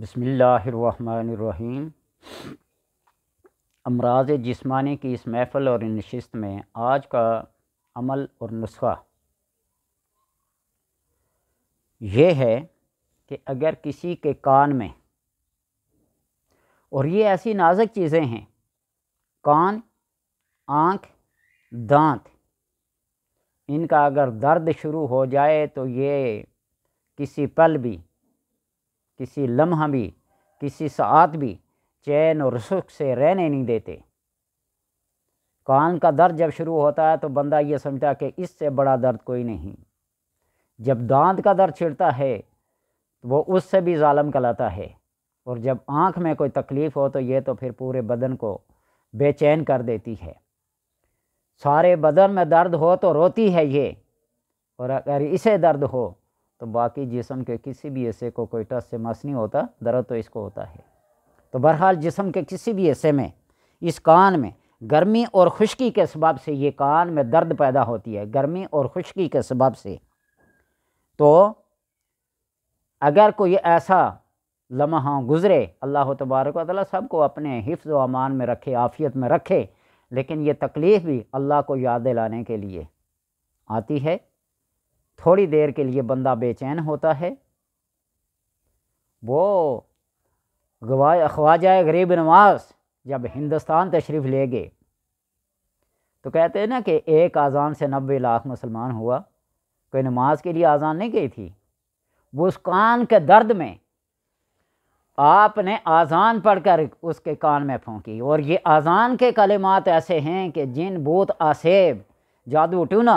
बसमीम अमराज जिस्मानी की इस महफ़ल और नशस्त में आज का अमल और नुस्खा ये है कि अगर किसी के कान में और ये ऐसी नाजुक चीज़ें हैं कान आँख दांत इनका अगर दर्द शुरू हो जाए तो ये किसी पल भी किसी लम्हा भी किसी सात भी चैन और सुख से रहने नहीं देते कान का दर्द जब शुरू होता है तो बंदा ये समझता कि इससे बड़ा दर्द कोई नहीं जब दांत का दर्द छिड़ता है तो वो उससे भी ालम कहलाता है और जब आँख में कोई तकलीफ़ हो तो ये तो फिर पूरे बदन को बेचैन कर देती है सारे बदन में दर्द हो तो रोती है ये और अगर इसे दर्द हो तो बाकी जिसम के किसी भी हिस्से को कोई टस से मस नहीं होता दर्द तो इसको होता है तो बहरहाल जिसम के किसी भी हिस्से में इस कान में गर्मी और खुश्की के सबाब से ये कान में दर्द पैदा होती है गर्मी और खुश्की के सबाब से तो अगर कोई ऐसा लम्हा गुज़रे अल्लाह तबारक वाली सबको अपने हिफ्ज़ अमान में रखे आफियत में रखे लेकिन ये तकलीफ़ भी अल्लाह को याद दिलाने के लिए आती है थोड़ी देर के लिए बंदा बेचैन होता है वो गवा ख्वाजा गरीब नवाज जब हिंदुस्तान तशरीफ़ ले गए तो कहते हैं ना कि एक आज़ान से नबे लाख मुसलमान हुआ कोई नमाज के लिए आज़ान नहीं गई थी वो उस कान के दर्द में आपने आज़ान पढ़कर उसके कान में फोंकी और ये आज़ान के कलिमात ऐसे हैं कि जिन बूत आसेब जादू टूना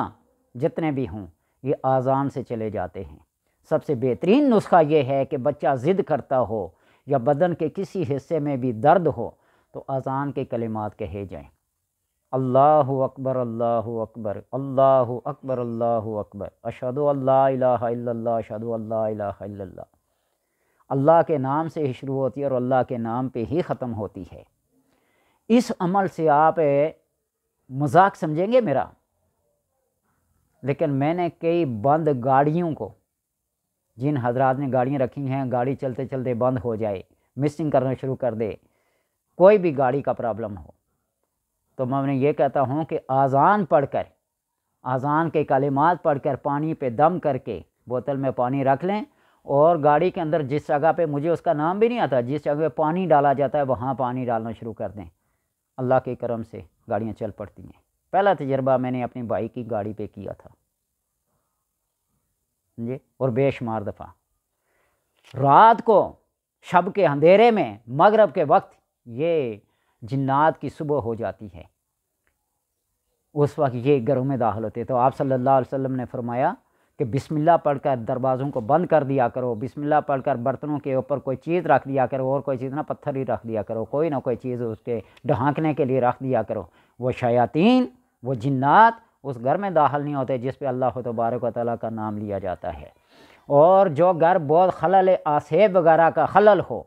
जितने भी हों ये आज़ान से चले जाते हैं सबसे बेहतरीन नुस्खा ये है कि बच्चा ज़िद करता हो या बदन के किसी हिस्से में भी दर्द हो तो अजान के कलिमात कहे जाएं अल्लाह अकबर अल्लाह अकबर अल्लाह अकबर अल्लाह अकबर अशद अल्लाह अल्लाह के नाम से ही शुरू होती है और अल्लाह के नाम पे ही ख़त्म होती है इस अमल से आप मजाक समझेंगे मेरा लेकिन मैंने कई बंद गाड़ियों को जिन हजरात ने गाड़ियाँ रखी हैं गाड़ी चलते चलते बंद हो जाए मिसिंग करना शुरू कर दे कोई भी गाड़ी का प्रॉब्लम हो तो मैं उन्हें यह कहता हूँ कि आज़ान पढ़कर आज़ान के कलिमात पढ़कर पानी पे दम करके बोतल में पानी रख लें और गाड़ी के अंदर जिस जगह पे मुझे उसका नाम भी नहीं आता जिस जगह पे पानी डाला जाता है वहाँ पानी डालना शुरू कर दें अल्लाह के करम से गाड़ियाँ चल पड़ती हैं पहला तजर्बा मैंने अपनी भाई की गाड़ी पे किया था जी और बेशुमार दफ़ा रात को शब के अंधेरे में मगरब के वक्त ये जिन्नात की सुबह हो जाती है उस वक्त ये घरों में दाखिल होते तो आप सल्लल्लाहु अलैहि वसल्लम ने फरमाया कि बिस्मिल्लाह पढ़कर दरवाज़ों को बंद कर दिया करो बिस्मिल्लाह पढ़कर बर्तनों के ऊपर कोई चीज़ रख दिया करो और कोई चीज़ ना पत्थर ही रख दिया करो कोई ना कोई चीज़ उसके ढांकने के लिए रख दिया करो वो शयातीन वो जिन्नात उस घर में दाखिल नहीं होते जिस पे अल्लाह तबारक ताली का नाम लिया जाता है और जो घर बहुत खलल आसेब वगैरह का खलल हो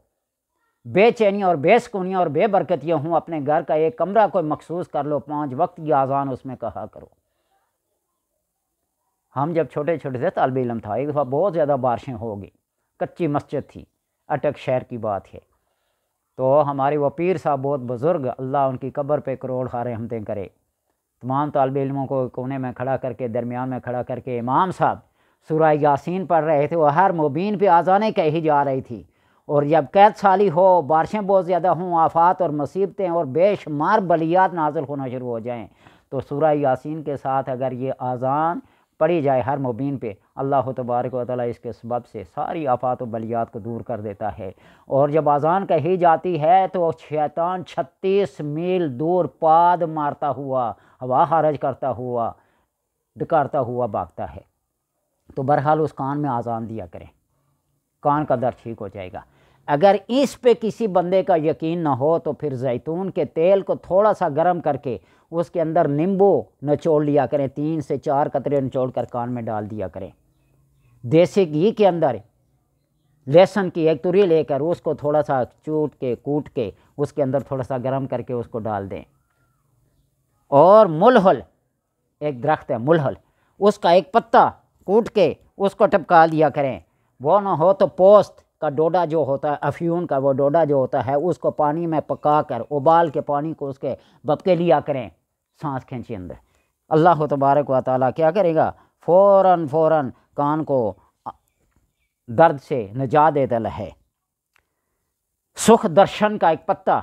बेचैनी और बेसकूनी और बेबरकतियाँ हों अपने घर का एक कमरा कोई मखसूस कर लो पाँच वक्त की आज़ान उसमें कहा करो हम जब छोटे छोटे थे तलब इलम था एक दफ़ा बहुत ज़्यादा बारिशें हो गई कच्ची मस्जिद थी अटक शहर की बात है तो हमारे वो पीर साहब बहुत बुज़ुर्ग अल्लाह उनकी कब्र पे करोड़ हारे हमदें करे तमाम तलब इलमों को कोने में खड़ा करके दरमियान में खड़ा करके इमाम साहब सूर्य यासिन पढ़ रहे थे वह हर मुबीन पर आज़ाने कही जा रही थी और जब कैद साली हो बारिशें बहुत ज़्यादा हों आफात और मुसीबतें और बेशुमार बलियात नाजिल होना शुरू हो जाएँ तो सूर्य यासीन के साथ अगर ये आज़ान पड़ी जाए हर मुबीन पे अल्लाह तबारक वाली इसके सबब से सारी आफात बलियात को दूर कर देता है और जब अजान कही जाती है तो शैतान छत्तीस मील दूर पाद मारता हुआ हवा हारज करता हुआ डकारता हुआ भागता है तो बहरहाल उस कान में आज़ान दिया करें कान का दर्द ठीक हो जाएगा अगर इस पे किसी बंदे का यकीन ना हो तो फिर जैतून के तेल को थोड़ा सा गर्म करके उसके अंदर नींबू नचोड़ लिया करें तीन से चार कतरे नचोड़ कर कान में डाल दिया करें देसी घी के अंदर लहसुन की एक तुरी लेकर उसको थोड़ा सा चूट के कूट के उसके अंदर थोड़ा सा गर्म करके उसको डाल दें और मुलहल एक दरख्त है मुलहल उसका एक पत्ता कूट के उसको टपका दिया करें वो ना हो तो पोस्त का डोडा जो होता है अफ्यून का वो डोडा जो होता है उसको पानी में पका कर उबाल के पानी को उसके बपके लिया करें सांस खींची अंदर अल्लाह तबारक व ताली क्या करेगा फ़ौर फ़ौर कान को दर्द से दे दल है सुख दर्शन का एक पत्ता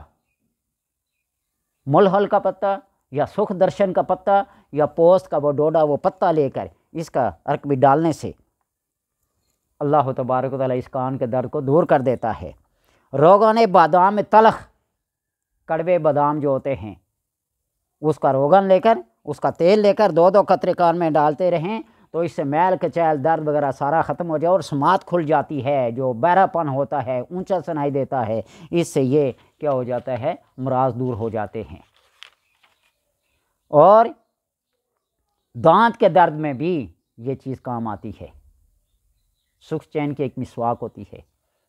मुलहल का पत्ता या सुख दर्शन का पत्ता या पोस्त का वो डोडा वो पत्ता लेकर इसका अर्क भी डालने से अल्लाह तबारक ताली इस कान के दर्द को दूर कर देता है रोगों ने बादाम तलख कड़वे बादाम जो होते हैं उसका रोगन लेकर उसका तेल लेकर दो दो कतरे कान में डालते रहें तो इससे मैल कचैल दर्द वगैरह सारा ख़त्म हो जाए और समात खुल जाती है जो बहरापन होता है ऊंचा सुनाई देता है इससे ये क्या हो जाता है मराज दूर हो जाते हैं और दांत के दर्द में भी ये चीज़ काम आती है सुख चैन की एक मिसवाक होती है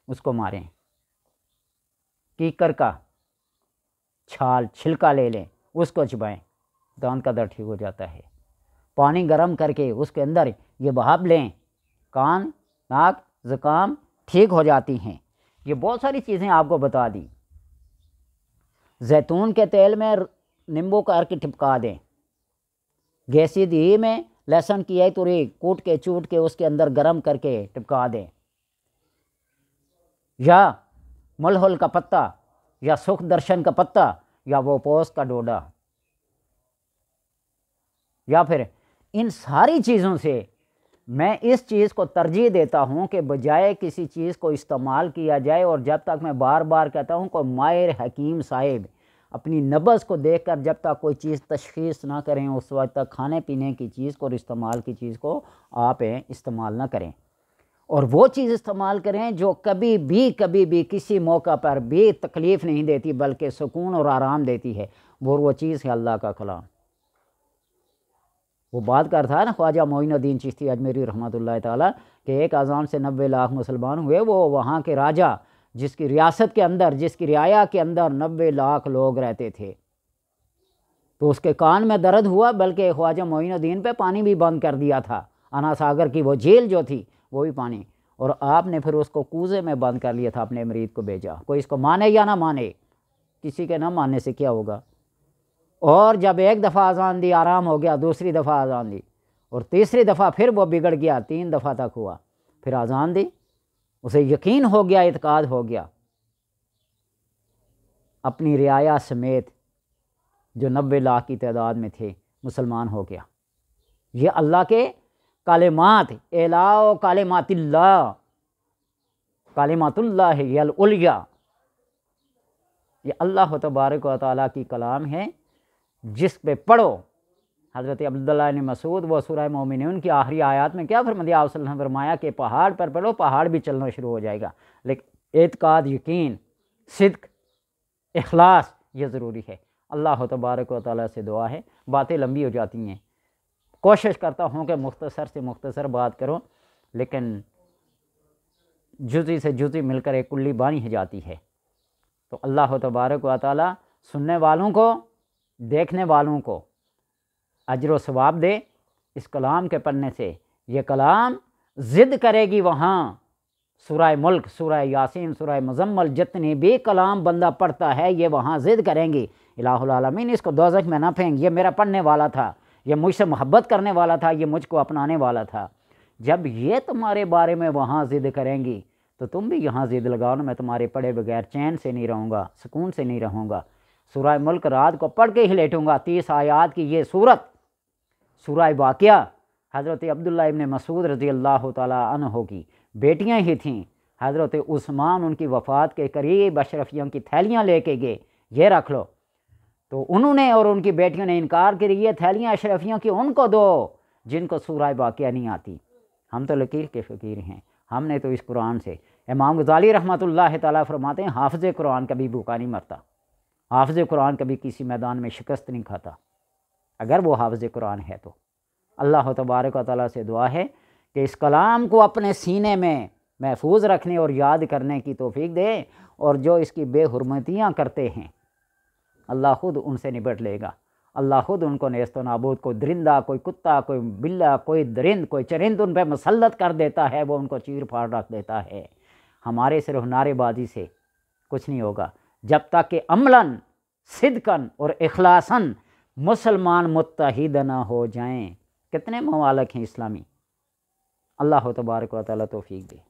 उसको मारें कीकर का छाल छिलका ले लें उसको चुबाएँ दांत तो का दर्द ठीक हो जाता है पानी गर्म करके उसके अंदर ये बहाव लें कान नाक ज़ुकाम ठीक हो जाती हैं ये बहुत सारी चीज़ें आपको बता दी जैतून के तेल में नींबू का अर्क ठिपका दें गैसी दही में लहसुन की यही तुरी कूट के चूट के उसके अंदर गर्म करके टिपका दें या मलहल का पत्ता या सुख दर्शन का पत्ता या वो पोस का डोडा या फिर इन सारी चीज़ों से मैं इस चीज़ को तरजीह देता हूँ कि बजाय किसी चीज़ को इस्तेमाल किया जाए और जब तक मैं बार बार कहता हूँ कोई मायर हकीम साहिब अपनी नब्ज़ को देख कर जब तक कोई चीज़ तशखीस ना करें उस वक्त तक खाने पीने की चीज़ को और इस्तेमाल की चीज़ को आप इस्तेमाल ना करें और वो चीज़ इस्तेमाल करें जो कभी भी कभी भी किसी मौका पर भी तकलीफ़ नहीं देती बल्कि सुकून और आराम देती है वो वो चीज़ है अल्लाह का कलाम वो बात करता है ना ख्वाजा मोइनुद्दीन चिश्ती अजमेरी रहमत ताला के एक अजान से नबे लाख मुसलमान हुए वो वहाँ के राजा जिसकी रियासत के अंदर जिसकी रियाया के अंदर नबे लाख लोग रहते थे तो उसके कान में दर्द हुआ बल्कि ख्वाजा मोइनुद्दीन पे पानी भी बंद कर दिया था अनासागर सागर की वो जेल जो थी वो भी पानी और आपने फिर उसको कूजे में बंद कर लिया था अपने मरीज को भेजा कोई इसको माने या ना माने किसी के ना मानने से क्या होगा और जब एक दफ़ा अजान दी आराम हो गया दूसरी दफ़ा अजान दी और तीसरी दफ़ा फिर वो बिगड़ गया तीन दफ़ा तक हुआ फिर अजान दी उसे यकीन हो गया इतकाद हो गया अपनी रियाया समेत जो नब्बे लाख की तादाद में थे मुसलमान हो गया ये अल्लाह के कालेमात एलाओ कालेमातिल्ला कालेमातुल्ला है यल उलिया ये अल्लाह तबारक व ताली की कलाम है जिस पे पढ़ो हज़रत अब्दुल्ला ने मसूद व सूरह मोमिन उनकी आखिरी आयात में क्या फरमद ने फरमाया कि पहाड़ पर पढ़ो पहाड़ भी चलना शुरू हो जाएगा लेकिन एतकाद यकीन सिद्क अखलास ये ज़रूरी है अल्लाह तबारक व से दुआ है बातें लंबी हो जाती हैं कोशिश करता हूँ कि मुख्तसर से मुख्तसर बात करूँ लेकिन जुजी से जुजी मिलकर एक कुल्ली बानी जाती है तो अल्लाह तबारक व सुनने वालों को देखने वालों को अजर सवाब दे इस कलाम के पढ़ने से ये कलाम ज़िद करेगी वहाँ सुरह मुल्क सुरह यासीन सुरह मजम्मल जितनी भी कलाम बंदा पढ़ता है ये वहाँ ज़िद करेंगी इलामीन इसको दोजक में ना फेंक ये मेरा पढ़ने वाला था ये मुझसे मोहब्बत करने वाला था ये मुझको अपनाने वाला था जब ये तुम्हारे बारे में वहाँ ज़िद करेंगी तो तुम भी यहाँ ज़िद लगाओ ना मैं तुम्हारे पढ़े बगैर चैन से नहीं रहूँगा सुकून से नहीं रहूँगा सूर्य मुल्क रात को पढ़ के ही लेटूँगा तीस आयात की ये सूरत सूर्य वाक़ हज़रत अब्दुल्ल इबन मसूद रज़ी अल्लाह तन होगी बेटियाँ ही थीं हज़रत उस्मान उनकी वफ़ात के करीब अशरफियों की थैलियाँ लेके गए ये रख लो तो उन्होंने और उनकी बेटियों ने इनकार कर ये थैलियाँ अशरफियों की उनको दो जिनको सूरा वाक़ नहीं आती हम तो लकीर के फ़कीर हैं हमने तो इस कुरान से इमाम गजाली रहमत ताली फरमाते हैं हाफ़ कुरान कभी भूखा नहीं मरता हाफ़ कुरान कभी किसी मैदान में शिकस्त नहीं खाता अगर वो हाफ़ कुरान है तो अल्लाह तबारक ताली से दुआ है कि इस कलाम को अपने सीने में महफूज रखने और याद करने की तोफ़ी दे और जो इसकी बेहरमतियाँ करते हैं अल्लाह खुद उनसे निपट लेगा अल्लाह खुद उनको नेस्त नाबूद कोई दरिंदा कोई कुत्ता कोई बिल्ला कोई दरिंद कोई चरिंद उन पर मसलत कर देता है वो उनको चीर फाड़ रख देता है हमारे सिर्फ नारेबाजी से कुछ नहीं होगा जब तक कि अमलन सिदकन और अखलासन मुसलमान मुतहद ना हो जाएं कितने ममालक हैं इस्लामी अल्लाह तबारक वाली तोफ़ी दे